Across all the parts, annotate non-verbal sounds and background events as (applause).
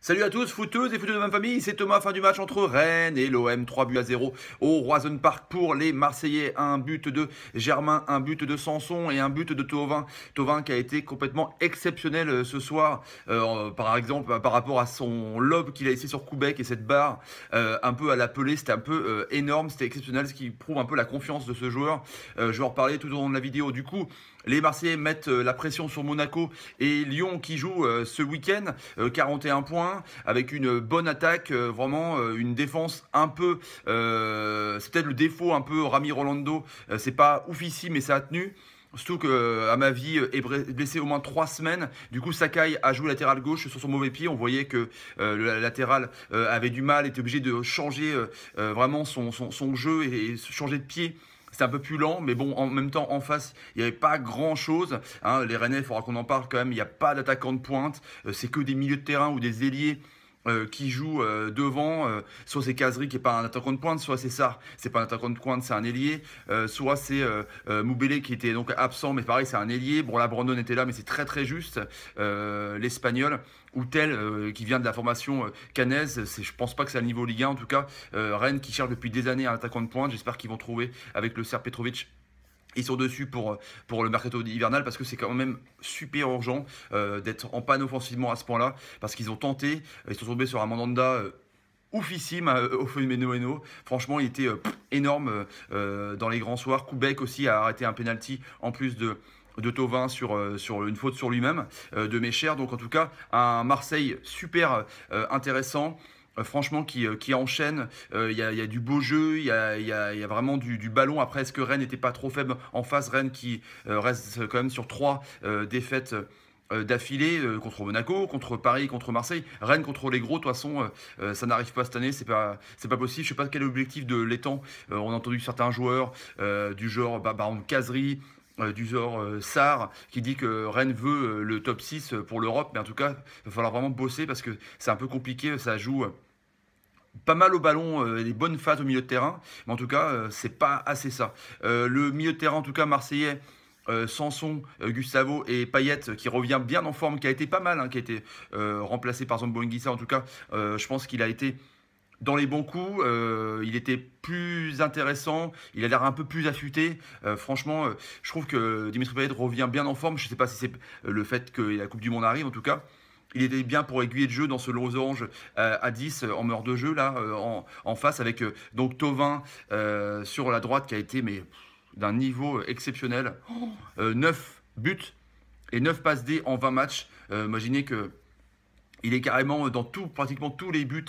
Salut à tous, footeuses et footeux de ma famille, c'est Thomas, fin du match entre Rennes et l'OM, 3 buts à 0 au Roison Park pour les Marseillais, un but de Germain, un but de Sanson et un but de Tovin, Tovin qui a été complètement exceptionnel euh, ce soir, euh, par exemple par rapport à son lob qu'il a laissé sur Koubek et cette barre euh, un peu à l'appeler. c'était un peu énorme, c'était exceptionnel, ce qui prouve un peu la confiance de ce joueur, je vais en reparler tout au long de la vidéo, du coup les Marseillais mettent euh, la pression sur Monaco et Lyon qui joue euh, ce week-end 41 euh, points avec une bonne attaque, vraiment une défense un peu, c'est peut-être le défaut un peu Rami Rolando, c'est pas ouf ici mais ça a tenu. Surtout que, à ma vie, est blessé au moins trois semaines. Du coup, Sakai a joué latéral gauche sur son mauvais pied. On voyait que le latéral avait du mal, était obligé de changer vraiment son, jeu et, et changer de pied c'est un peu plus lent, mais bon, en même temps, en face, il n'y avait pas grand-chose. Hein. les Rennais, il faudra qu'on en parle quand même, il n'y a pas d'attaquant de pointe, euh, c'est que des milieux de terrain ou des ailiers euh, qui joue euh, devant, euh, soit c'est Kazri qui n'est pas un attaquant de pointe, soit c'est ça, c'est pas un attaquant de pointe, c'est un ailier, soit c'est Moubele qui était donc absent, mais pareil, c'est un ailier. Bon, là, Brandon était là, mais c'est très très juste. L'Espagnol, ou tel, qui vient de la formation canaise, je pense pas que c'est le niveau Ligue 1 en tout cas. Rennes qui cherche depuis des années un attaquant de pointe, j'espère qu'ils vont trouver avec le Serpetrovic ils sont dessus pour, euh, pour le mercato hivernal parce que c'est quand même super urgent euh, d'être en panne offensivement à ce point-là parce qu'ils ont tenté, euh, ils sont tombés sur un mandanda. oufissime euh, (laughs) au Menoeno. Franchement, il était énorme dans les grands soirs. Koubek aussi a arrêté un penalty en plus de, de Tovin sur, sur une faute sur lui-même, de Mécher. Donc en tout cas, un Marseille super intéressant. Euh, franchement, qui, euh, qui enchaîne. Il euh, y, a du beau jeu, il y a, vraiment du, ballon. Après, est-ce que Rennes n'était pas trop faible en face Rennes qui reste quand même sur trois défaites d'affilée contre Monaco, contre Paris, contre Marseille, Rennes contre les gros. De toute façon, ça n'arrive pas cette année, c'est pas pas possible. Je sais pas quel objectif de l'étang. on a entendu certains joueurs du genre bah, Du genre Sar qui dit que Rennes veut le top 6 pour l'Europe, mais en tout cas, il va falloir vraiment bosser parce que c'est un peu compliqué. Ça joue pas mal au ballon, euh, des bonnes phases au milieu de terrain, mais en tout cas, euh, c'est pas assez ça. Euh, le milieu de terrain, en tout cas, marseillais, Sanson, Gustavo et Payette qui revient bien en forme, qui a été pas mal, hein, qui a été remplacé par Guissa, En tout cas, je pense qu'il a été dans les bons coups, il était plus intéressant, il a l'air un peu plus affûté. franchement, je trouve que Dimitri Payet revient bien en forme. Je ne sais pas si c'est le fait que la Coupe du Monde arrive, en tout cas. Il était bien pour aiguiller de jeu dans ce losange euh, à 10 euh, en meurt de jeu là euh, en, face avec donc Tovin sur la droite qui a été mais d'un niveau exceptionnel. 9 buts et 9 passes D en 20 matchs. imaginez que il est carrément dans tout, pratiquement tous les buts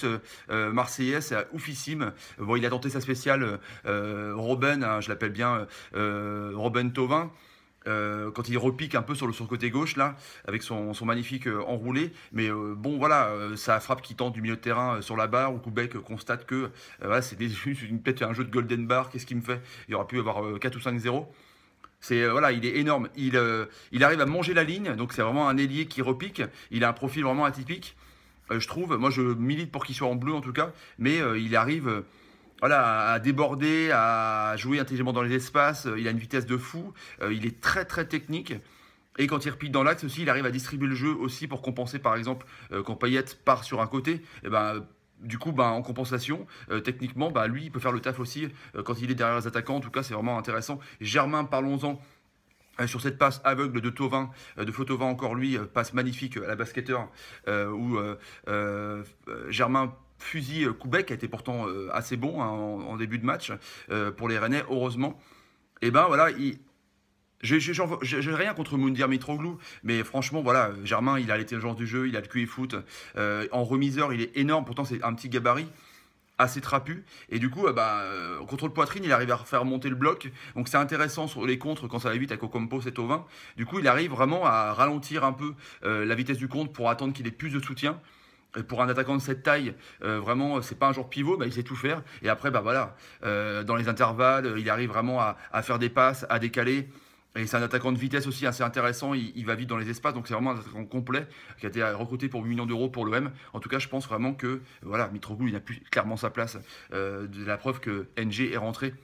marseillais, c'est oufissime. Bon, il a tenté sa spéciale Robin, hein, je l'appelle bien Robin Tovin. Euh, quand il repique un peu sur le sur côté gauche là, avec son, magnifique euh, enroulé. Mais euh, bon voilà, sa frappe qui tente du milieu de terrain sur la barre où Koubek constate que c'est (laughs) peut-être un jeu de golden bar. Qu'est-ce qu'il me fait Il aurait pu avoir 4 ou 5-0. C'est voilà, il est énorme. Il, il arrive à manger la ligne, donc c'est vraiment un ailier qui repique. Il a un profil vraiment atypique, je trouve. Moi, je milite pour qu'il soit en bleu en tout cas, mais il arrive voilà, à déborder, à jouer intelligemment dans les espaces. Euh, il a une vitesse de fou. Euh, il est très très technique. Et quand il repique dans l'axe aussi, il arrive à distribuer le jeu aussi pour compenser, par exemple, euh, quand Payet part sur un côté, et eh ben, du coup, ben, en compensation, techniquement, ben, lui, il peut faire le taf aussi quand il est derrière les attaquants. En tout cas, c'est vraiment intéressant. Germain, parlons-en. sur cette passe aveugle de Tovin, de Flotovin encore lui, passe magnifique à la basketteur, où Germain fusil euh, Koubek, a été pourtant euh, assez bon hein, en, début de match euh, pour les Rennais, heureusement. Et eh ben voilà, j'ai rien contre Mundir Mitroglou, mais franchement, voilà, Germain, il a l'intelligence du jeu, il a le et foot. en remiseur, il est énorme, pourtant c'est un petit gabarit assez trapu. Et du coup, bah, contre le poitrine, il arrive à faire monter le bloc. Donc c'est intéressant sur les contres quand ça va vite à Cocompo, c'est au 20. Du coup, il arrive vraiment à ralentir un peu la vitesse du compte pour attendre qu'il ait plus de soutien pour un attaquant de cette taille, euh, vraiment, euh, c'est pas un joueur pivot, mais bah, il sait tout faire. Et après, bah voilà, euh, dans les intervalles, il arrive vraiment à, faire des passes, à décaler. Et c'est un attaquant de vitesse aussi assez intéressant. Il, va vite dans les espaces, donc c'est vraiment un attaquant complet qui a été recruté pour 8 millions d'euros pour l'OM. En tout cas, je pense vraiment que voilà, Mitroglou, il n'a plus clairement sa place. de la preuve que NG est rentré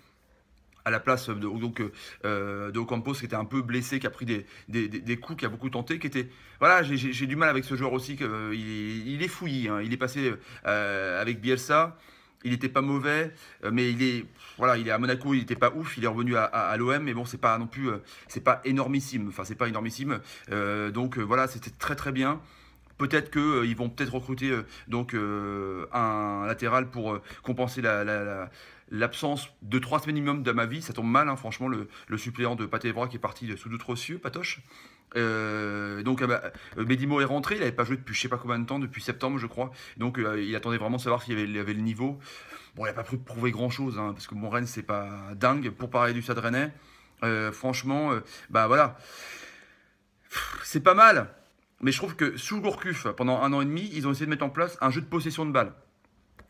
à la place de, donc, euh, euh, de Ocampos, qui était un peu blessé, qui a pris des, coups, qui a beaucoup tenté, qui était... Voilà, j'ai du mal avec ce joueur aussi, que, euh, il, est fouillé, hein. il est passé avec Bielsa, il n'était pas mauvais, mais il est, voilà, il est à Monaco, il n'était pas ouf, il est revenu à, à, l'OM, mais bon, c'est pas non plus, c'est pas énormissime, enfin, c'est pas énormissime, donc voilà, c'était très très bien, Peut-être qu'ils euh, vont peut-être recruter euh, donc euh, un latéral pour compenser l'absence de trois semaines minimum ma vie. Ça tombe mal, hein, franchement, le, suppléant de Patevra qui est parti de sous doute cieux Patoche. donc ah bah, Medimo est rentré, il n'avait pas joué depuis je sais pas combien de temps, depuis septembre je crois. Donc il attendait vraiment de savoir s'il avait, avait, le niveau. Bon, il n'a pas pu prouver grand chose, hein, parce que mon Rennes c'est pas dingue. Pour parler du Stade Rennais, franchement, bah voilà, c'est pas mal. Mais je trouve que sous Gourcuff, pendant un an et demi, ils ont essayé de mettre en place un jeu de possession de balle.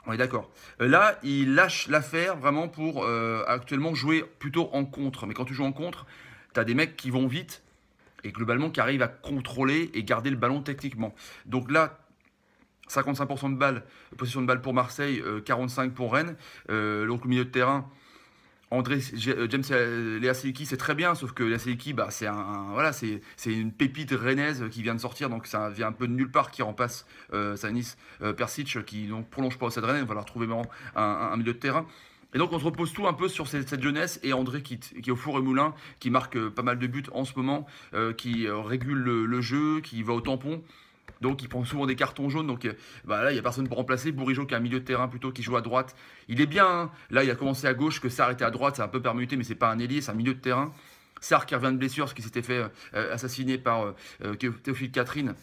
On est d'accord. Euh, là, ils lâchent l'affaire vraiment pour euh, actuellement jouer plutôt en contre. Mais quand tu joues en contre, tu as des mecs qui vont vite et globalement qui arrivent à contrôler et garder le ballon techniquement. Donc là, 55% de balles, possession de balle pour Marseille, 45% euh, pour Rennes. L'autre milieu de terrain, André euh, James euh, Leaseiki, c'est très bien, sauf que Leaseiki, bah, c'est un, voilà, c'est une pépite rennaise qui vient de sortir, donc ça vient un peu de nulle part, qui remplace euh, Sanis Persic, qui ne prolonge pas cette rennaise, on va leur trouver un, milieu de terrain. Et donc on se repose tout un peu sur cette, jeunesse et André qui, qui est au four et moulin, qui marque pas mal de buts en ce moment, qui régule le, jeu, qui va au tampon. Donc il prend souvent des cartons jaunes. Donc euh, bah, là, il n'y a personne pour remplacer. Bourigeau qui est un milieu de terrain plutôt qui joue à droite. Il est bien. Hein. Là, il a commencé à gauche, que était à droite, C'est un peu permuté, mais c'est pas un ailier, c'est un milieu de terrain. Sarr qui revient de blessure, ce qui s'était fait euh, euh, assassiner par Théophile Catherine.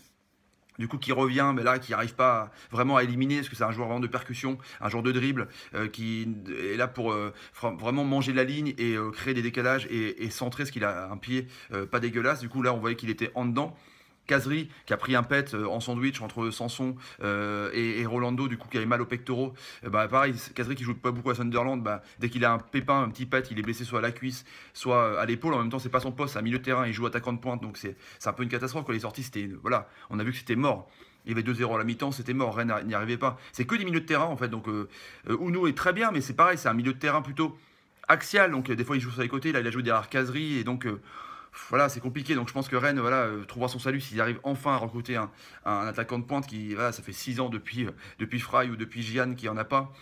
Du coup, qui revient, mais là, qui n'arrive pas vraiment à éliminer, parce que c'est un joueur vraiment de percussion, un joueur de dribble, qui est là pour vraiment manger la ligne et créer des décalages et, et centrer, ce qu'il a un pied pas dégueulasse. Du coup, là, on voyait qu'il était en dedans. Kazri, qui a pris un pet euh, en sandwich entre Samson euh, et, Rolando du coup qui avait mal au pectoraux euh, bah, pareil Kazri qui joue pas beaucoup à Sunderland bah, dès qu'il a un pépin un petit pet il est blessé soit à la cuisse soit à l'épaule en même temps c'est pas son poste c'est un milieu de terrain il joue attaquant de pointe donc c'est un peu une catastrophe quand il est sorti c'était voilà on a vu que c'était mort il y avait 2-0 à la mi-temps, c'était mort, Rennes n'y arrivait pas. C'est que des milieux de terrain en fait. Donc est très bien, mais c'est pareil, c'est un milieu de terrain plutôt axial. Donc des fois il joue sur les côtés, là il a joué derrière Kazri. et donc voilà, c'est compliqué. Donc je pense que Rennes voilà, euh, trouvera son salut s'il arrive enfin à recruter un, attaquant de pointe qui, voilà, ça fait 6 ans depuis, euh, depuis Fry ou depuis Gian qui en a pas.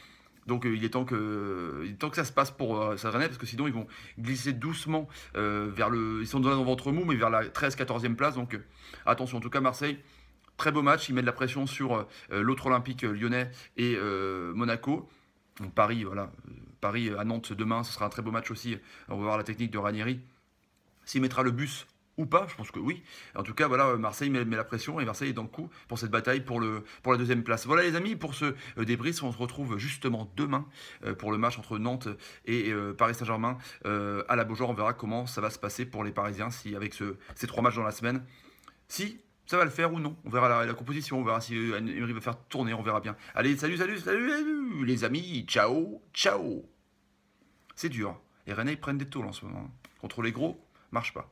Donc euh, il est temps que, il que ça se passe pour euh, parce que sinon ils vont glisser doucement vers le. Ils sont dans un ventre mou, mais vers la 13-14e place. Donc attention, en tout cas Marseille, très beau match, ils mettent de la pression sur l'autre olympique lyonnais et Monaco. Paris, voilà. Paris à Nantes demain, ce sera un très beau match aussi. On va voir la technique de Ranieri s'il mettra le bus ou pas, je pense que oui. En tout cas, voilà, Marseille met, la pression et Marseille est dans le coup pour cette bataille pour, le, pour la deuxième place. Voilà les amis, pour ce euh, débris, on se retrouve justement demain euh, pour le match entre Nantes et euh, Paris Saint-Germain à la Beaujoire. On verra comment ça va se passer pour les Parisiens si avec ces trois matchs dans la semaine, si ça va le faire ou non. On verra la, composition, on verra si Emery va faire tourner, on verra bien. Allez, salut, salut, salut, salut les amis, ciao, ciao. C'est dur. Hein. et René ils prennent des taux en ce moment. Hein, contre les gros, marche pas.